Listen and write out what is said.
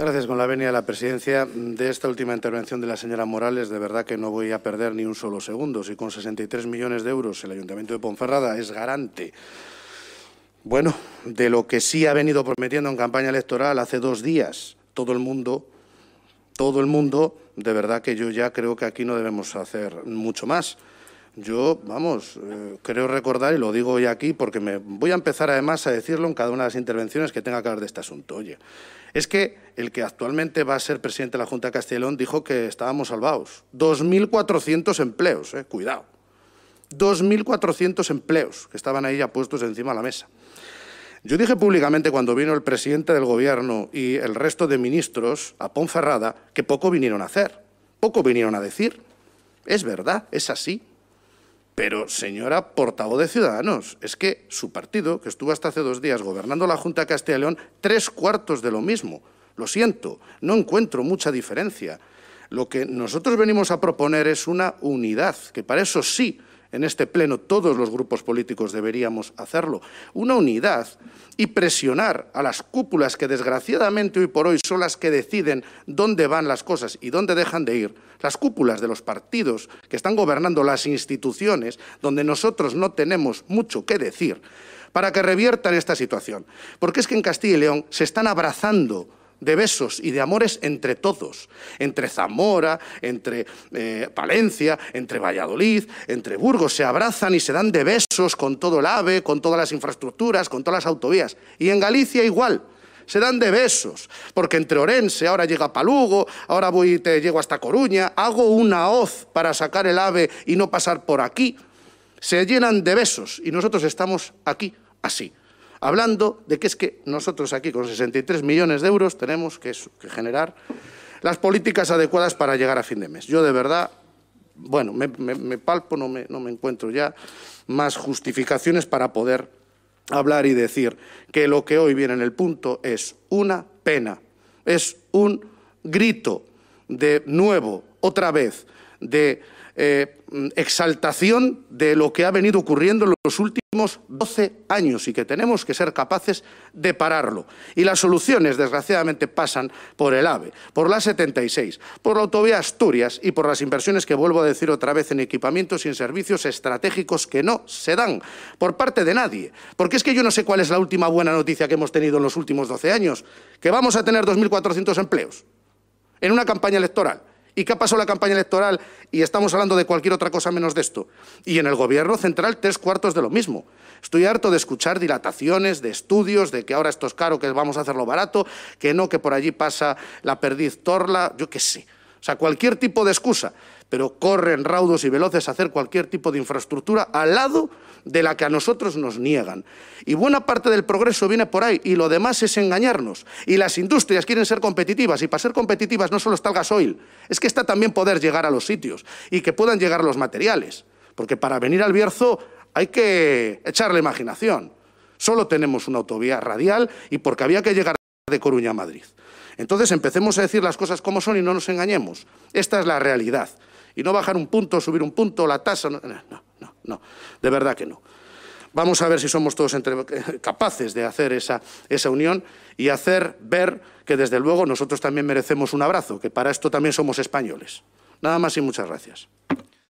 Gracias. Con la venia de la presidencia de esta última intervención de la señora Morales, de verdad que no voy a perder ni un solo segundo. Si con 63 millones de euros el Ayuntamiento de Ponferrada es garante, bueno, de lo que sí ha venido prometiendo en campaña electoral hace dos días, todo el mundo, todo el mundo, de verdad que yo ya creo que aquí no debemos hacer mucho más. Yo, vamos, eh, creo recordar, y lo digo hoy aquí, porque me voy a empezar además a decirlo en cada una de las intervenciones que tenga que ver de este asunto. Oye, es que el que actualmente va a ser presidente de la Junta de Castellón dijo que estábamos salvados. 2.400 empleos, eh, cuidado. 2.400 empleos que estaban ahí ya puestos encima de la mesa. Yo dije públicamente cuando vino el presidente del Gobierno y el resto de ministros a Ponferrada que poco vinieron a hacer, poco vinieron a decir. Es verdad, es así. Pero, señora portavoz de Ciudadanos, es que su partido, que estuvo hasta hace dos días gobernando la Junta de Castilla y León, tres cuartos de lo mismo. Lo siento, no encuentro mucha diferencia. Lo que nosotros venimos a proponer es una unidad, que para eso sí en este Pleno todos los grupos políticos deberíamos hacerlo, una unidad y presionar a las cúpulas que desgraciadamente hoy por hoy son las que deciden dónde van las cosas y dónde dejan de ir, las cúpulas de los partidos que están gobernando las instituciones donde nosotros no tenemos mucho que decir, para que reviertan esta situación. Porque es que en Castilla y León se están abrazando de besos y de amores entre todos, entre Zamora, entre Valencia, eh, Palencia, entre Valladolid, entre Burgos. Se abrazan y se dan de besos con todo el AVE, con todas las infraestructuras, con todas las autovías. Y en Galicia igual. Se dan de besos, porque entre Orense, ahora llega Palugo, ahora voy te llego hasta Coruña, hago una hoz para sacar el ave y no pasar por aquí. Se llenan de besos y nosotros estamos aquí, así hablando de que es que nosotros aquí con 63 millones de euros tenemos que, generar las políticas adecuadas para llegar a fin de mes. Yo de verdad, bueno, me, palpo, no me encuentro ya más justificaciones para poder hablar y decir que lo que hoy viene en el punto es una pena, es un grito de nuevo, otra vez, de eh, exaltación de lo que ha venido ocurriendo en los últimos 12 años y que tenemos que ser capaces de pararlo. Y las soluciones, desgraciadamente, pasan por el AVE, por la 76, por la autovía Asturias y por las inversiones que vuelvo a decir otra vez en equipamientos y en servicios estratégicos que no se dan por parte de nadie. Porque es que yo no sé cuál es la última buena noticia que hemos tenido en los últimos 12 años, que vamos a tener 2.400 empleos en una campaña electoral. ¿Y qué ha pasado la campaña electoral? Y estamos hablando de cualquier otra cosa menos de esto. Y en el gobierno central, tres cuartos de lo mismo. Estoy harto de escuchar dilataciones, de estudios, de que ahora esto es caro, que vamos a hacerlo barato, que no, que por allí pasa la perdiz torla, yo qué sé. O sea, cualquier tipo de excusa pero corren raudos y veloces a hacer cualquier tipo de infraestructura al lado de la que a nosotros nos niegan. Y buena parte del progreso viene por ahí y lo demás es engañarnos. Y las industrias quieren ser competitivas y para ser competitivas no solo está el gasoil, es que está también poder llegar a los sitios y que puedan llegar los materiales. Porque para venir al Bierzo hay que echarle imaginación. Solo tenemos una autovía radial y porque había que llegar de Coruña a Madrid. Entonces empecemos a decir las cosas como son y no nos engañemos. Esta es la realidad y no bajar un punto, subir un punto, la tasa, no, no, no, de verdad que no. Vamos a ver si somos todos eh, capaces de hacer esa unión y hacer ver que desde luego nosotros también merecemos un abrazo, que para esto también somos españoles. Nada más y muchas gracias.